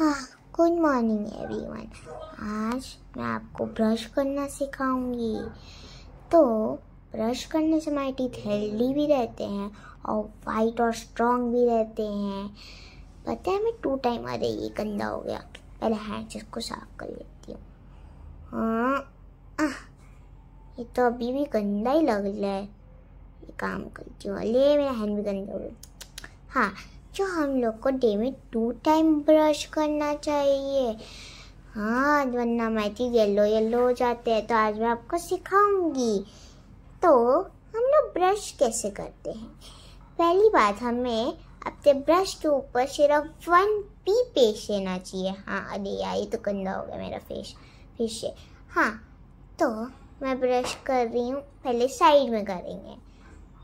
good morning everyone आज मैं आपको ब्रश करना सिखाऊंगी तो ब्रश करने से हमारे टीथ हेल्दी भी रहते हैं और वाइट और स्ट्रॉन्ग भी रहते हैं पता है मैं टू टाइम अरे ये गंदा हो गया पहले हैंड से इसको साफ कर लेती हूँ हाँ ये तो अभी भी गंदा ही लग रहा है ये काम करती हूँ अरे मेरा हैंड भी गंदा हो गया हाँ जो हम लोग को डे में टू टाइम ब्रश करना चाहिए हाँ वरना मैथी येलो येलो हो जाते हैं तो आज मैं आपको सिखाऊंगी तो हम लोग ब्रश कैसे करते हैं पहली बात हमें अपने ब्रश के ऊपर सिर्फ वन पी पेश लेना चाहिए हाँ अरे यार ये तो गंदा हो गया मेरा फेस फेस हाँ तो मैं ब्रश कर रही हूँ पहले साइड में करेंगे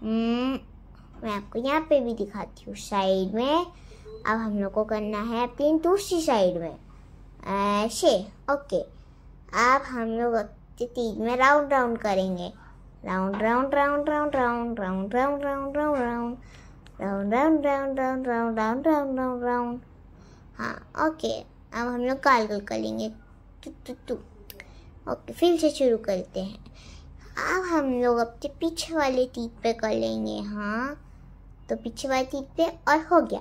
हम्म, मैं आपको यहाँ पे भी दिखाती हूँ साइड में अब हम लोग को करना है अपनी दूसरी साइड में ऐसे ओके अब हम लोग तीन में round round round round round round round round round round round round round round round round round round round round round round हाँ ओके अब हम लोग कालगल करेंगे टू ओके फिर से शुरू करते हैं अब हम लोग अपने पीछे वाले तीत पे कर लेंगे हाँ तो पीछे वाली सीट पे और हो गया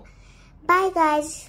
बाय गाइस